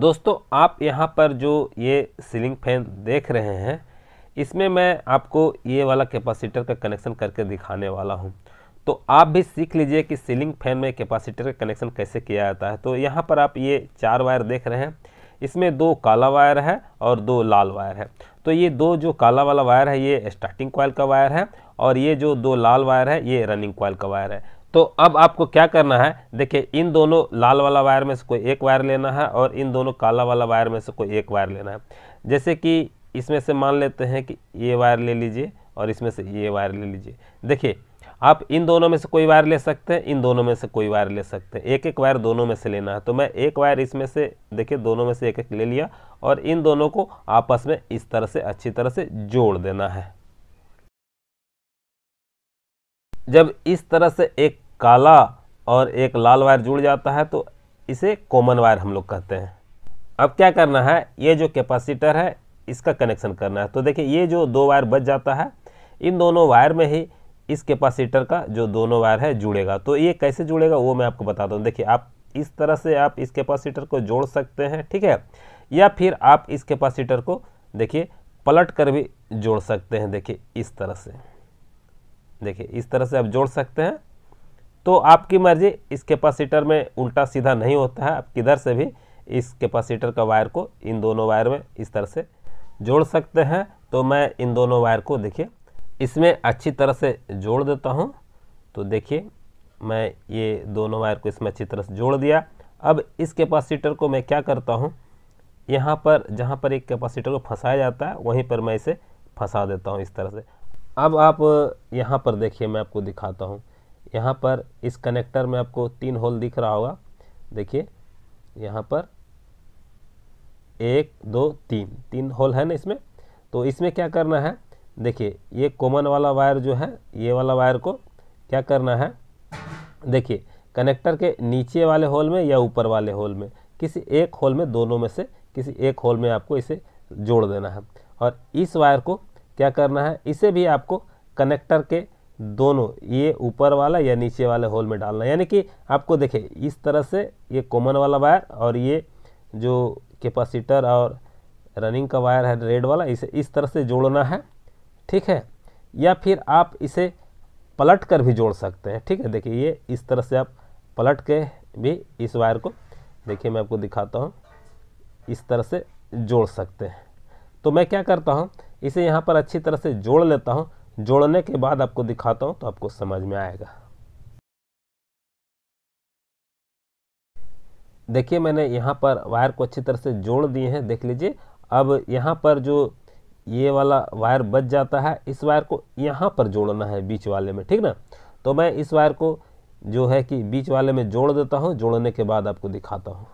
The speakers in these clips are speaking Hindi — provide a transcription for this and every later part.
दोस्तों आप यहाँ पर जो ये सीलिंग फैन देख रहे हैं इसमें मैं आपको ये वाला कैपेसिटर का कनेक्शन करके दिखाने वाला हूँ तो आप भी सीख लीजिए कि सीलिंग फैन में कैपेसिटर का कनेक्शन कैसे किया जाता है तो यहाँ पर आप ये चार वायर देख रहे हैं इसमें दो काला वायर है और दो लाल वायर है तो ये दो जो काला वाला वायर है ये स्टार्टिंग कॉयल का वायर है और ये जो दो लाल वायर है ये रनिंग कॉयल का वायर है तो अब आपको क्या करना है देखिए इन दोनों लाल वाला वायर में से कोई एक वायर लेना है और इन दोनों काला वाला वायर में से कोई एक वायर लेना है जैसे कि इसमें से मान लेते हैं कि ये वायर ले लीजिए और इसमें से ये वायर ले लीजिए देखिए आप इन दोनों में से कोई वायर ले सकते हैं इन दोनों में से कोई वायर ले सकते हैं एक एक वायर दोनों में से लेना है तो मैं एक वायर इसमें से देखिए दोनों में से एक एक ले लिया और इन दोनों को आपस में इस तरह से अच्छी तरह से जोड़ देना है जब इस तरह से एक काला और एक लाल वायर जुड़ जाता है तो इसे कॉमन वायर हम लोग कहते हैं अब क्या करना है ये जो कैपेसिटर है इसका कनेक्शन करना है तो देखिए ये जो दो वायर बच जाता है इन दोनों वायर में ही इस कैपेसिटर का जो दोनों वायर है जुड़ेगा तो ये कैसे जुड़ेगा वो मैं आपको बताता हूँ देखिए आप इस तरह से आप इस कैपेसिटर को जोड़ सकते हैं ठीक है या फिर आप इस कैपेसिटर को देखिए पलट कर भी जोड़ सकते हैं देखिए इस तरह से देखिए इस तरह से आप जोड़ सकते हैं तो आपकी मर्ज़ी इस कैपेसिटर में उल्टा सीधा नहीं होता है आप किधर से भी इस कैपेसिटर का वायर को इन दोनों वायर में इस तरह से जोड़ सकते हैं तो मैं इन दोनों वायर को देखिए इसमें अच्छी तरह से जोड़ देता हूँ तो देखिए मैं ये दोनों वायर को इसमें अच्छी तरह से जोड़ दिया अब इस कैपेसिटर को मैं क्या करता हूँ यहाँ पर जहाँ पर एक कैपेसिटर को फंसाया जाता है वहीं पर मैं इसे फंसा देता हूँ इस तरह से अब आप यहाँ पर देखिए मैं आपको दिखाता हूँ यहाँ पर इस कनेक्टर में आपको तीन होल दिख रहा होगा देखिए यहाँ पर एक दो तीन तीन होल है ना इसमें तो इसमें क्या करना है देखिए ये कॉमन वाला वायर जो है ये वाला वायर को क्या करना है देखिए कनेक्टर के नीचे वाले होल में या ऊपर वाले होल में किसी एक होल में दोनों में से किसी एक होल में आपको इसे जोड़ देना है और इस वायर को क्या करना है इसे भी आपको कनेक्टर के दोनों ये ऊपर वाला या नीचे वाले होल में डालना यानी कि आपको देखें इस तरह से ये कॉमन वाला वायर और ये जो कैपेसिटर और रनिंग का वायर है रेड वाला इसे इस तरह से जोड़ना है ठीक है या फिर आप इसे पलट कर भी जोड़ सकते हैं ठीक है देखिए ये इस तरह से आप पलट के भी इस वायर को देखिए मैं आपको दिखाता हूँ इस तरह से जोड़ सकते हैं तो मैं क्या करता हूँ इसे यहाँ पर अच्छी तरह से जोड़ लेता हूँ जोड़ने के बाद आपको दिखाता हूँ तो आपको समझ में आएगा देखिए मैंने यहाँ पर वायर को अच्छी तरह से जोड़ दिए हैं देख लीजिए अब यहाँ पर जो ये वाला वायर बच जाता है इस वायर को यहाँ पर जोड़ना है बीच वाले में ठीक ना तो मैं इस वायर को जो है कि बीच वाले में जोड़ देता हूँ जोड़ने के बाद आपको दिखाता हूँ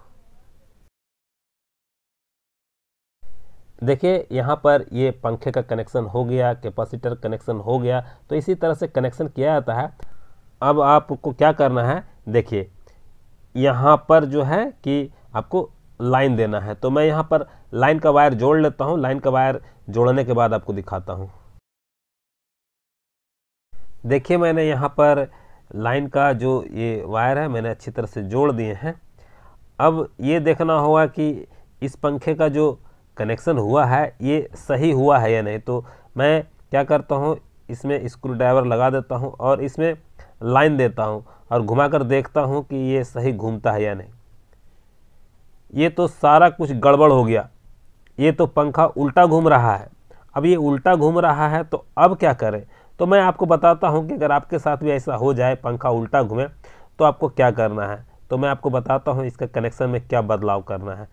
देखिए यहाँ पर ये पंखे का कनेक्शन हो गया कैपेसिटर कनेक्शन हो गया तो इसी तरह से कनेक्शन किया जाता है अब आपको क्या करना है देखिए यहाँ पर जो है कि आपको लाइन देना है तो मैं यहाँ पर लाइन का वायर जोड़ लेता हूँ लाइन का वायर जोड़ने के बाद आपको दिखाता हूँ देखिए मैंने यहाँ पर लाइन का जो ये वायर है मैंने अच्छी तरह से जोड़ दिए हैं अब ये देखना होगा कि इस पंखे का जो कनेक्शन हुआ है ये सही हुआ है या नहीं तो मैं क्या करता हूँ इसमें स्क्रू ड्राइवर लगा देता हूँ और इसमें लाइन देता हूँ और घुमाकर देखता हूँ कि ये सही घूमता है या नहीं ये तो सारा कुछ गड़बड़ हो गया ये तो पंखा उल्टा घूम रहा है अब ये उल्टा घूम रहा है तो अब क्या करें तो मैं आपको बताता हूँ कि अगर आपके साथ भी ऐसा हो जाए पंखा उल्टा घूमे तो आपको क्या करना है तो मैं आपको बताता हूँ इसका कनेक्शन में क्या बदलाव करना है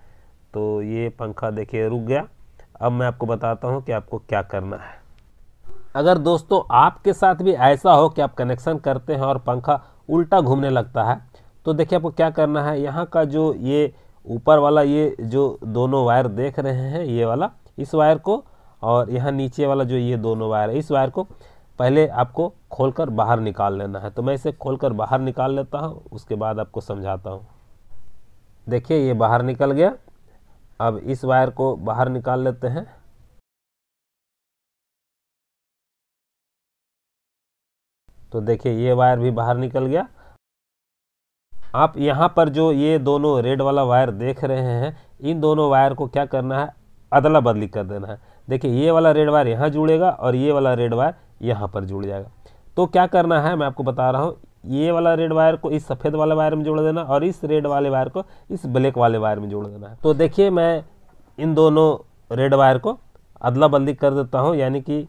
तो ये पंखा देखिए रुक गया अब मैं आपको बताता हूँ कि आपको क्या करना है अगर दोस्तों आपके साथ भी ऐसा हो कि आप कनेक्शन करते हैं और पंखा उल्टा घूमने लगता है तो देखिए आपको क्या करना है यहाँ का जो ये ऊपर वाला ये जो दोनों वायर देख रहे हैं ये वाला इस वायर को और यहाँ नीचे वाला जो ये दोनों वायर है इस वायर को पहले आपको खोलकर बाहर निकाल लेना है तो मैं इसे खोलकर बाहर निकाल लेता हूँ उसके बाद आपको समझाता हूँ देखिए ये बाहर निकल गया अब इस वायर को बाहर निकाल लेते हैं तो देखिए ये वायर भी बाहर निकल गया आप यहाँ पर जो ये दोनों रेड वाला वायर देख रहे हैं इन दोनों वायर को क्या करना है अदला बदली कर देना है देखिए ये वाला रेड वायर यहाँ जुड़ेगा और ये वाला रेड वायर यहाँ पर जुड़ जाएगा तो क्या करना है मैं आपको बता रहा हूँ ये वाला रेड वायर को इस सफ़ेद वाले वायर में जोड़ देना और इस रेड वाले वायर को इस ब्लैक वाले वायर में जोड़ देना तो देखिए मैं इन दोनों रेड वायर को अदला बदली कर देता हूँ यानी कि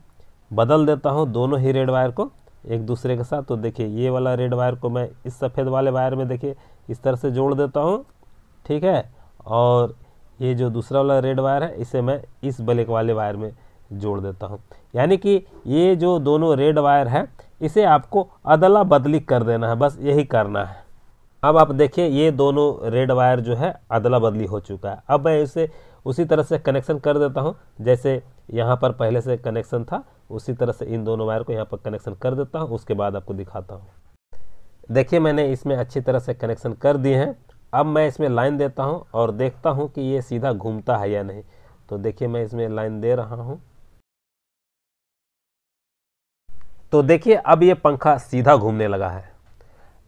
बदल देता हूँ दोनों ही रेड वायर को एक दूसरे के साथ तो देखिए ये वाला रेड वायर को मैं इस सफ़ेद वाले वायर में देखिए इस तरह से जोड़ देता हूँ ठीक है और ये जो दूसरा वाला रेड वायर है इसे मैं इस ब्लैक वाले वायर में जोड़ देता हूँ यानी कि ये जो दोनों रेड वायर है इसे आपको अदला बदली कर देना है बस यही करना है अब आप देखिए ये दोनों रेड वायर जो है अदला बदली हो चुका है अब मैं इसे उसी तरह से कनेक्शन कर देता हूँ जैसे यहाँ पर पहले से कनेक्शन था उसी तरह से इन दोनों वायर को यहाँ पर कनेक्शन कर देता हूँ उसके बाद आपको दिखाता हूँ देखिए मैंने इसमें अच्छी तरह से कनेक्शन कर दिए हैं अब मैं इसमें लाइन देता हूँ और देखता हूँ कि ये सीधा घूमता है या नहीं तो देखिए मैं इसमें लाइन दे रहा हूँ तो देखिए अब ये पंखा सीधा घूमने लगा है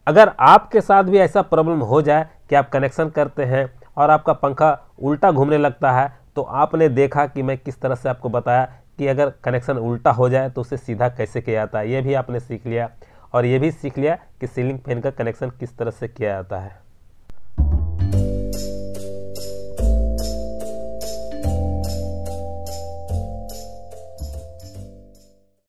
अगर आपके साथ भी ऐसा प्रॉब्लम हो जाए कि आप कनेक्शन करते हैं और आपका पंखा उल्टा घूमने लगता है तो आपने देखा कि मैं किस तरह से आपको बताया कि अगर कनेक्शन उल्टा हो जाए तो उसे सीधा कैसे किया जाता है ये भी आपने सीख लिया और ये भी सीख लिया कि सीलिंग फैन का कनेक्शन किस तरह से किया जाता है